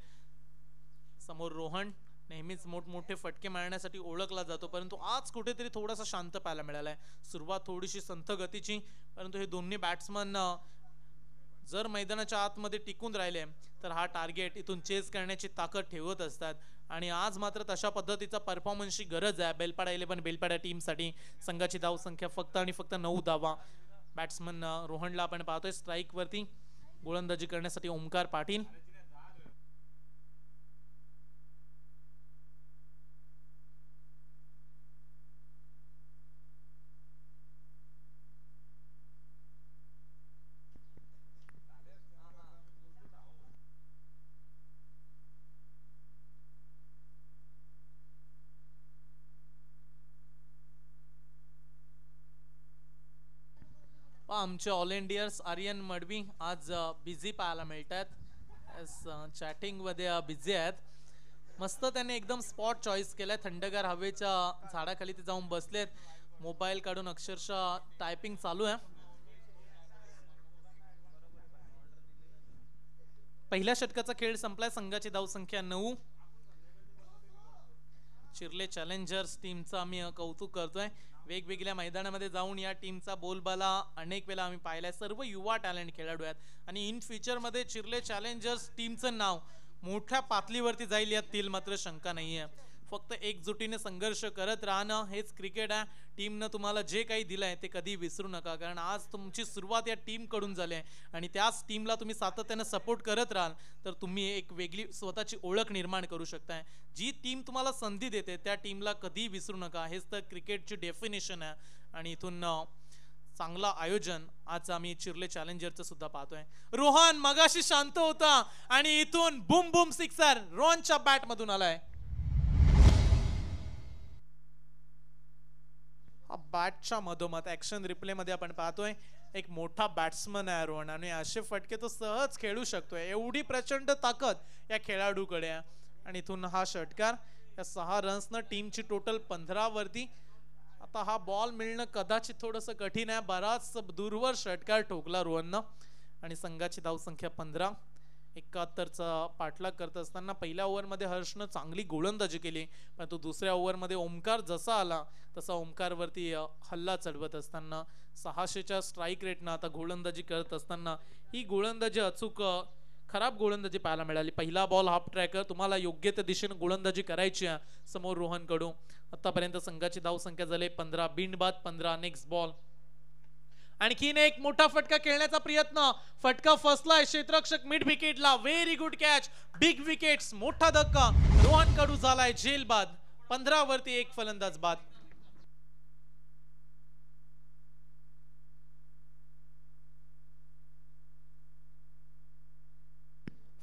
समोर रोहन नेहमीच मोठमोठे फटके मारण्यासाठी ओळखला जातो परंतु आज कुठेतरी थोडासा शांत पाहायला मिळाला आहे सुरुवात थोडीशी संथ गतीची परंतु हे दोन्ही बॅट्समन जर मैदानाच्या आतमध्ये टिकून राहिले तर हा टार्गेट इथून चेस करण्याची ताकद ठेवत असतात आणि आज मात्र तशा पद्धतीचा परफॉर्मन्सची गरज आहे बेलपाडा बेलपाड्या बेलपाडा टीमसाठी संघाची धावसंख्या फक्त आणि फक्त नऊ धावा बॅट्समन रोहनला आपण पाहतोय स्ट्राईकवरती गोलंदाजी करण्यासाठी ओमकार पाटील आमचे ऑल इंडियर्स आर्यन मडवी आज बिझी पाहायला मिळत आहेत चॅटिंगमध्ये बिझी आहेत मस्त त्यांनी एकदम स्पॉट चॉईस केला थंडगार हवेच्या झाडाखाली ते जाऊन बसलेत मोबाईल काढून अक्षरशः टायपिंग चालू आहे पहिल्या षटकाचा खेळ संपलाय संघाची धावसंख्या नऊ चिरले चॅलेंजर्स टीमचं आम्ही कौतुक करतोय वेगवेगळ्या मैदानामध्ये जाऊन या टीमचा बोलबाला अनेक वेळा आम्ही पाहिला सर्व युवा टॅलेंट खेळाडू आहेत आणि इन मध्ये चिरले चॅलेंजर्स टीमचं नाव मोठ्या पातळीवरती जाईल यात मात्र शंका नाहीये फक्त एकजुटीने संघर्ष करत राहणं हेच क्रिकेट आहे टीमनं तुम्हाला जे काही दिलं आहे ते कधी विसरू नका कारण आज तुमची सुरुवात या टीमकडून झाली आहे आणि त्याच टीमला तुम्ही सातत्यानं सपोर्ट करत राहाल तर तुम्ही एक वेगळी स्वतःची ओळख निर्माण करू शकताय जी टीम तुम्हाला संधी देते त्या टीमला कधी विसरू नका हेच तर क्रिकेटची डेफिनेशन आहे आणि इथून चांगला आयोजन आज आम्ही चिरले चॅलेंजरचं सुद्धा पाहतोय रोहन मगाशी शांत होता आणि इथून बुम बुम सिक्सर रोहनच्या बॅटमधून आलाय बॅटच्या मधोमध ऍक्शन रिप्लेमध्ये आपण पाहतोय एक मोठा बॅट्समन आहे रोहन आणि असे फटके तो सहज खेळू शकतोय एवढी प्रचंड ताकद या खेळाडूकडे आहे आणि इथून हा षटकार या सहा रन्सनं टीमची टोटल पंधरावरती आता हा बॉल मिळणं कदाचित थोडंसं कठीण आहे बराच दूरवर षटकार ठोकला रोहननं आणि संघाची धावसंख्या पंधरा एकाहत्तरचा पाठलाग करत असताना पहिल्या ओव्हरमध्ये हर्षनं चांगली गोलंदाजी केली परंतु दुसऱ्या ओव्हरमध्ये ओमकार जसा आला तसा वरती हल्ला चढवत असताना सहाशेच्या स्ट्राईक रेटनं आता गोलंदाजी करत असताना ही गोलंदाजी अचूक खराब गोलंदाजी पाहायला मिळाली पहिला बॉल हाफ ट्रॅकर तुम्हाला योग्य त्या दिशेने गोलंदाजी करायची आहे समोर रोहनकडून आतापर्यंत संघाची धावसंख्या झाली पंधरा बिंडबाद पंधरा नेक्स्ट बॉल आणखीन एक मोठा फटका खेळण्याचा प्रयत्न फटका फसलाय क्षेत्रक्षक मिड विकेटला very good catch big wicket मोठा धक्का रोहन कडू झालाय झेल बाद पंधरा वरती एक फलंदाज बाद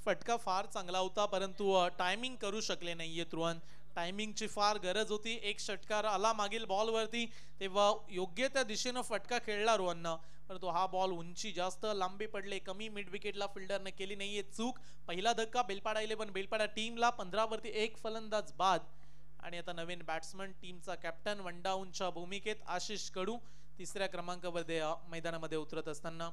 फटका फार चांगला होता परंतु टायमिंग करू शकले नाहीये रोहन टायमिंगची फार गरज होती एक षटकार आला मागील बॉलवरती तेव्हा योग्य त्या दिशेनं फटका खेळला रोहननं परंतु हा बॉल उंची जास्त लांबी पडले कमी मिड विकेटला फिल्डरने केली नाहीये चूक पहिला धक्का बेलपाडा पण बेलपाडा टीमला पंधरावरती एक फलंदाज बाद आणि आता नवीन बॅट्समन टीमचा कॅप्टन वन भूमिकेत आशिष कडू तिसऱ्या क्रमांकावर मैदानामध्ये उतरत असताना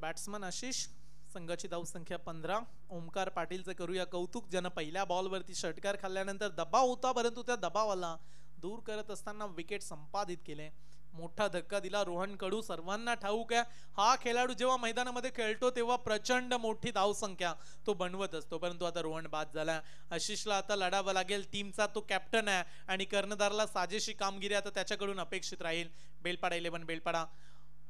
बॅट्समन आशिष संघाची धावसंख्या पंधरा ओमकार पाटीलचं करूया कौतुक ज्यानं पहिल्या बॉलवरती षटकार खाल्ल्यानंतर दबाव होता परंतु त्या दबावाला दूर करत असताना विकेट संपादित केले मोठा धक्का दिला रोहन कडू सर्वांना ठाऊक आहे हा खेळाडू जेव्हा मैदानामध्ये खेळतो तेव्हा प्रचंड मोठी धावसंख्या तो बनवत असतो परंतु आता रोहन बाद झाला आशिषला आता लढावं लागेल टीमचा तो कॅप्टन आहे आणि कर्णधारला साजेशी कामगिरी आता त्याच्याकडून अपेक्षित राहील Belpada eleven Belpada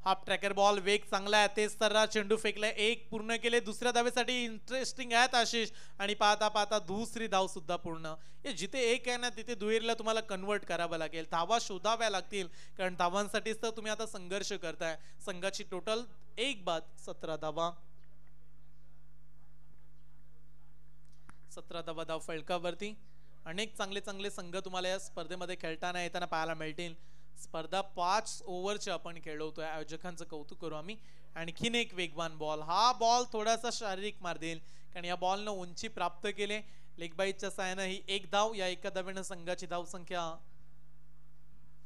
half tracker ball वेग चांगला आहे तेच तर चेंडू फेकलाय एक पूर्ण केले दुसऱ्या धावेसाठी इंटरेस्टिंग आहेत आशिष आणि पाहता पाहता दुसरी धाव सुद्धा पूर्ण जिथे एक आहे ना तिथे दुहेरीला तुम्हाला कन्वर्ट करावं लागेल धावा शोधाव्या लागतील कारण धावांसाठीच तर तुम्ही आता संघर्ष करताय संघाची टोटल एक बाद सतरा धावा सतरा धावा धाव फलकावरती अनेक चांगले चांगले संघ तुम्हाला या स्पर्धेमध्ये खेळताना येताना पाहायला मिळतील स्पर्धा पाच ओव्हरच्या आपण खेळवतोय आयोजकांचं कौतुक करू आम्ही आणखीन एक वेगवान बॉल हा बॉल थोडासा शारीरिक मार देईल कारण या बॉलनं उंची प्राप्त केले लेगबाईजच्या साहाय्यानं ही एक धाव या एका धाव्यानं संघाची धावसंख्या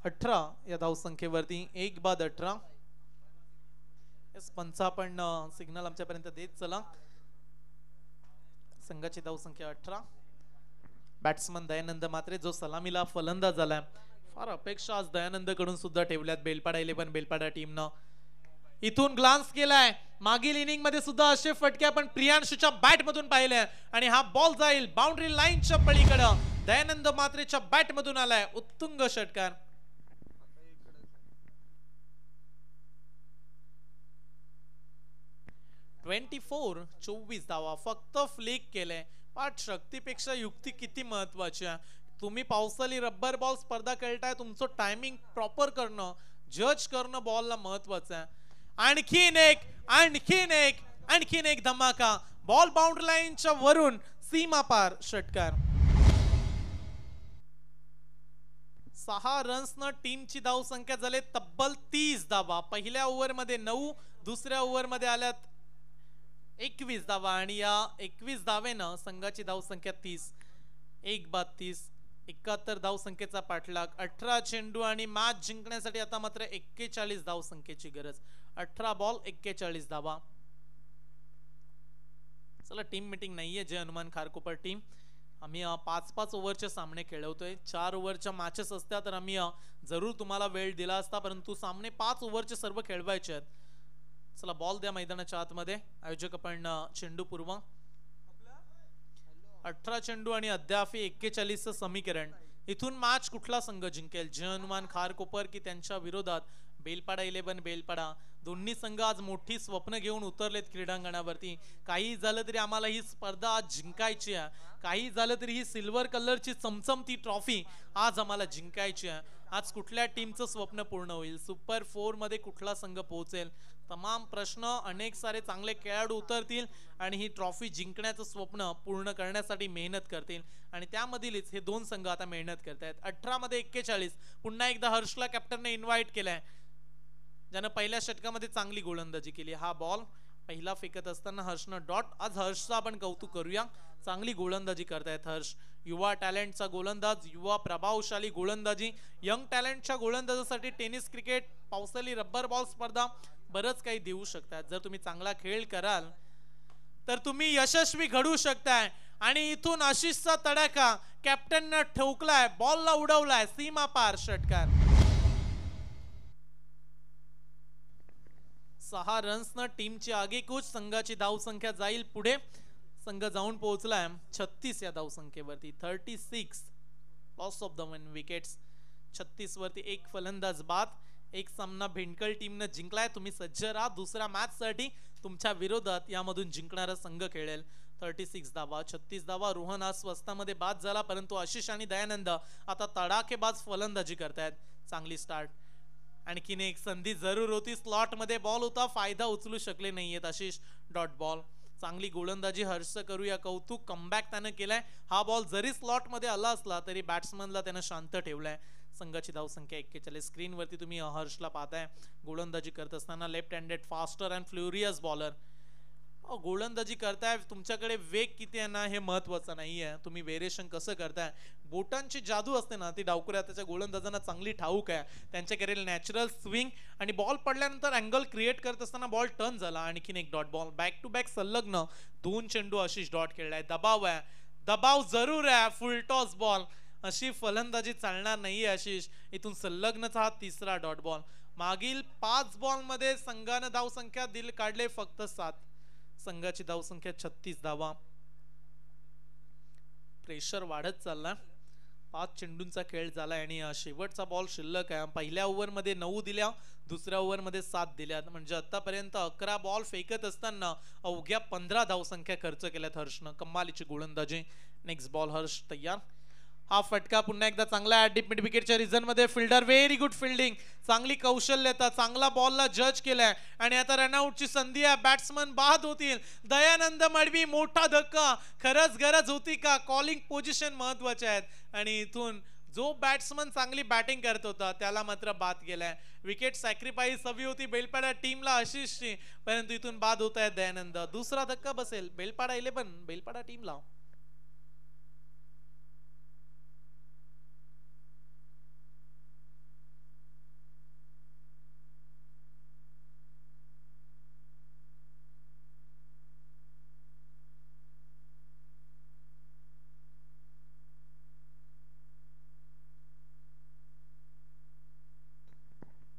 अठरा या धावसंख्येवरती एक बाद अठरा पंचावन्न सिग्नल आमच्यापर्यंत देत चला संघाची धावसंख्या अठरा बॅट्समन दयानंद मात्रे जो सलामीला फलंदाज झालाय फार अपेक्षा आज कडून सुद्धा ठेवल्यात बेलपाडा पण बेलपाडा टीमनं इथून ग्लान्स केलाय मागील इनिंग मध्ये सुद्धा असे फटके आपण प्रियांशूच्या बॅट मधून पाहिले आणि हा बॉल जाईल बाउंड्री लाईनच्या पलीकडे दयानंद मात्रेच्या बॅट मधून आलाय उत्तुंग षटकार ट्वेंटी फोर चोवीस धावा फक्त फ्लिक केले पाठ शक्तीपेक्षा युक्ती किती महत्वाची आहे तुम्ही पावसाली रब्बर बॉल स्पर्धा खेळताय तुमचं टायमिंग प्रॉपर करणं जज करणं बॉलला महत्वाचं आहे आणखीन एक आणखीन एक आणखीन एक धमाका बॉल बाउंड्री लाईनच्या वरून सीमा पार षटकार सहा रन्स न टीमची धावसंख्या संख्या झाले तब्बल तीस धावा पहिल्या ओव्हरमध्ये नऊ दुसऱ्या ओव्हरमध्ये आल्यात एकवीस धावा आणि या एकवीस धावेनं संघाची धावसंख्या तीस एक बाद तीस एकाहत्तर धाव संख्येचा पाठलाग अठरा चेंडू आणि मॅच जिंकण्यासाठी आता मात्र एक्केचाळीस धाव संख्येची गरज अठरा बॉल एक्केचाळीस धावा चला टीम मिटिंग नाहीये जय हनुमान खारकोपर टीम आम्ही पाच पाच ओव्हरचे सामने खेळवतोय चार ओव्हरच्या मॅचेस असत्या तर आम्ही जरूर तुम्हाला वेळ दिला असता परंतु सामने पाच ओव्हरचे सर्व खेळवायचे आहेत चला बॉल द्या मैदानाच्या आतमध्ये आयोजक आपण चेंडू पूर्व अठरा चेंडू आणि अद्याप एक्केचाळीसचं समीकरण इथून मॅच कुठला संघ जिंकेल जय हनुमान खारकोपर की त्यांच्या विरोधात बेलपाडा इलेवन बेलपाडा दोन्ही संघ आज मोठी स्वप्न घेऊन उतरलेत क्रीडांगणावरती काही झालं तरी आम्हाला ही स्पर्धा आज जिंकायची आहे काही झालं तरी ही सिल्वर कलरची चमचमती ट्रॉफी आज आम्हाला जिंकायची आहे आज कुठल्या टीमचं स्वप्न पूर्ण होईल सुपर फोरमध्ये कुठला संघ पोहोचेल तमाम प्रश्न अनेक सारे चांगले खेळाडू उतरतील आणि ही ट्रॉफी जिंकण्याचं स्वप्न पूर्ण करण्यासाठी मेहनत करतील आणि त्यामधीलच हे दोन संघ आता मेहनत करत आहेत अठरामध्ये एक्केचाळीस पुन्हा एकदा हर्षला कॅप्टनने इन्व्हाइट केलाय ज्यानं पहिल्या षटकामध्ये चांगली गोलंदाजी केली हा बॉल पहिला फेकत असताना हर्षनं डॉट आज हर्षचा आपण कौतुक करूया चांगली गोलंदाजी करतायत हर्ष युवा टॅलेंटचा गोलंदाज युवा प्रभावशाली गोलंदाजी यंग टॅलेंटच्या गोलंदाजासाठी टेनिस क्रिकेट पावसाली रब्बर बॉल स्पर्धा बरंच काही देऊ शकतात जर तुम्ही चांगला खेळ कराल तर तुम्ही यशस्वी घडू शकताय आणि इथून आशिषचा तडाखा न ठोकलाय बॉलला उडवलाय सीमा पार षटकार सहा रन्सनं टीमची आगेकूच संघाची धावसंख्या जाईल पुढे संघ जाऊन पोहोचलाय छत्तीस या धावसंख्येवरती thirty six loss of the one wickets छत्तीस वरती एक फलंदाज बाद एक सामना भिंडकल टीमनं जिंकलाय तुम्ही सज्ज राहा दुसऱ्या साठी तुमच्या विरोधात यामधून जिंकणारा संघ खेळेल थर्टी सिक्स धावा छत्तीस धावा रोहन आज स्वस्तामध्ये बाद झाला परंतु आशिष आणि दयानंद आता तडाखेबाज फलंदाजी करतायत चांगली स्टार्ट आणखीन एक संधी जरूर होती स्लॉट मध्ये बॉल होता फायदा उचलू शकले नाहीयेत आशिष डॉट बॉल चांगली गोलंदाजी हर्ष करूया कौतुक कमबॅक त्यानं केलाय हा बॉल जरी स्लॉट मध्ये आला असला तरी बॅट्समनला त्यानं शांत ठेवलाय संघाची धावसंख्या एक्केचाळीस स्क्रीनवरती तुम्ही हर्षला पाहताय गोलंदाजी करत असताना left handed faster and furious bowler गोलंदाजी करताय तुमच्याकडे वेग किती आहे ना हे महत्वाचं नाही आहे तुम्ही वेरिएशन कसं करताय बोटांची जादू असते ना ती डावकुऱ्या त्याच्या गोलंदाजांना चांगली ठाऊक आहे त्यांच्याकडे नॅचरल स्विंग आणि बॉल पडल्यानंतर अँगल क्रिएट करत असताना बॉल टर्न झाला आणखीन एक dot ball back to back संलग्न दोन चेंडू अशीच डॉट खेळलाय दबाव आहे दबाव जरूर आहे फुल टॉस बॉल अशी फलंदाजी चालणार नाही आशिष इथून संलग्नचा हा तिसरा डॉट बॉल मागील पाच बॉलमध्ये संघानं धावसंख्या दिल काढले फक्त सात संघाची धावसंख्या छत्तीस धावा प्रेशर वाढत चालला पाच चेंडूंचा खेळ झाला आणि शेवटचा बॉल शिल्लक आहे पहिल्या मध्ये नऊ दिल्या दुसऱ्या मध्ये सात दिल्या म्हणजे आतापर्यंत अकरा बॉल फेकत असताना अवघ्या पंधरा धावसंख्या खर्च केल्यात हर्षनं कमालीची गोलंदाजी नेक्स्ट बॉल हर्ष तयार हा फटका पुन्हा एकदा चांगला डीप मिड विकेटच्या रिझनमध्ये फिल्डर व्हेरी गुड फिल्डिंग चांगली कौशल्यता चांगला बॉलला जज केलाय आणि आता रनआउटची संधी आहे बॅट्समन बाद होतील दयानंद मडवी मोठा धक्का खरंच गरज होती का कॉलिंग पोझिशन महत्वाचे आहेत आणि इथून जो बॅट्समन चांगली बॅटिंग करत होता त्याला मात्र बाद गेलाय विकेट सॅक्रिफाईस हवी होती बेलपाडा टीमला अशी परंतु इथून बाद होत आहे दयानंद दुसरा धक्का बसेल बेलपाडा इलेव्हन बेलपाडा टीमला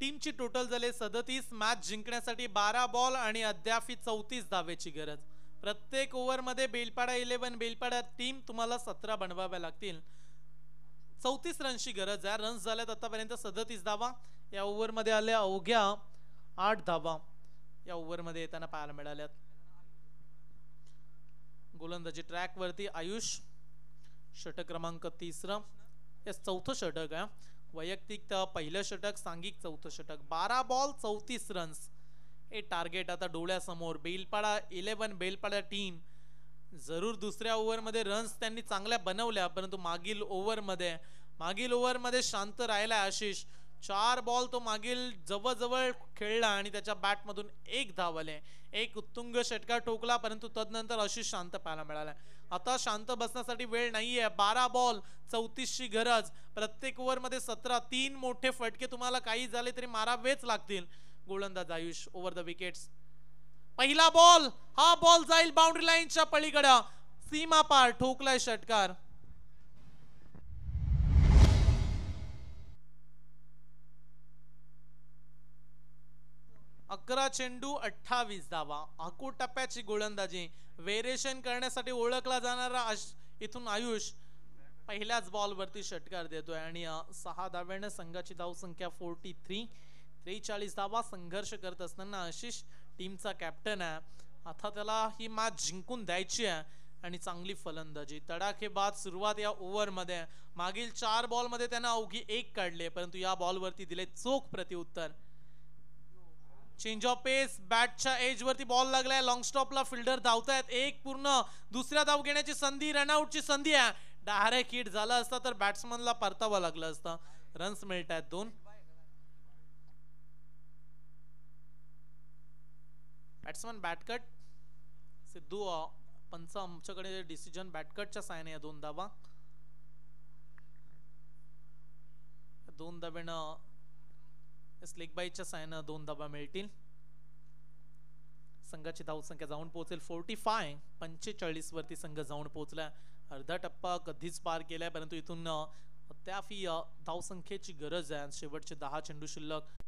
टीमची टोटल झाले सदतीस मॅच जिंकण्यासाठी बारा बॉल आणि अद्याप चौतीस धावेची गरज प्रत्येक ओव्हरमध्ये बेलपाडा इलेव्हन बेलपाडा टीम तुम्हाला सतरा बनवाव्या लागतील चौतीस रनची गरज आहे रन्स झाल्यात आतापर्यंत सदतीस धावा या ओव्हरमध्ये आल्या अवघ्या आठ धावा या ओव्हरमध्ये येताना पाहायला मिळाल्यात गोलंदाजी ट्रॅकवरती आयुष षटक क्रमांक तिसरा चौथं षटक आहे वैयक्तिक पहिलं षटक सांघिक चौथं षटक बारा बॉल चौतीस रन्स हे टार्गेट आता डोळ्यासमोर बेलपाडा इलेवन बेलपाडा टीम जरूर दुसऱ्या ओव्हरमध्ये रन्स त्यांनी चांगल्या बनवल्या परंतु मागील ओव्हरमध्ये मागील ओव्हरमध्ये शांत राहिला आशिष चार बॉल तो मागील जवळजवळ खेळला आणि त्याच्या बॅटमधून एक धावले एक उत्तुंग षटका ठोकला परंतु तदनंतर आशिष शांत पाहायला मिळाला आता शांत बसण्यासाठी वेळ नाहीये बारा बॉल चौतीसची गरज प्रत्येक मध्ये सतरा तीन मोठे फटके तुम्हाला काही झाले तरी मारावेच लागतील गोलंदाज आयुष ओव्हर द विकेट्स पहिला बॉल हा बॉल जाईल बाउंड्री लाईनच्या पलीकडे सीमा पार ठोकलाय षटकार अकरा चेंडू अठ्ठावीस धावा आकू टप्प्याची गोलंदाजी वेरिएशन करण्यासाठी ओळखला जाणारा इथून आयुष पहिल्याच बॉलवरती षटकार देतोय आणि सहा दाव्यानं संघाची धावसंख्या फोर्टी थ्री त्रेचाळीस धावा संघर्ष करत असताना आशिष टीमचा कॅप्टन आहे आता त्याला ही मॅच जिंकून द्यायची आहे आणि चांगली फलंदाजी तडाखेबाद सुरुवात या ओव्हरमध्ये मागील चार बॉलमध्ये त्यांना अवघी एक काढले परंतु या बॉलवरती दिले चोख प्रतिउत्तर चेंज ऑफ पेस बॅटच्या एजवरती बॉल लागलाय लॉंग स्टॉपला फिल्डर धावत आहेत एक पूर्ण दुसऱ्या धाव घेण्याची संधी ची संधी आहे डायरेक्ट हिट झाला असता तर बॅट्समनला परतावं लागलं असतं रन्स मिळत आहेत दोन बॅट्समन बॅटकट सिद्धू पंच आमच्याकडे डिसिजन बॅटकटच्या सायने दोन धावा दोन धाब्यानं स्लेकबाईच्या सायनं दोन धावा मिळतील संघाची धावसंख्या जाऊन पोहोचेल फोर्टी फाय पंचेचाळीस वरती संघ जाऊन पोहोचला अर्धा टप्पा कधीच पार केलाय परंतु इथून त्याफी धावसंख्येची गरज आहे शेवटचे दहा चेंडू शिल्लक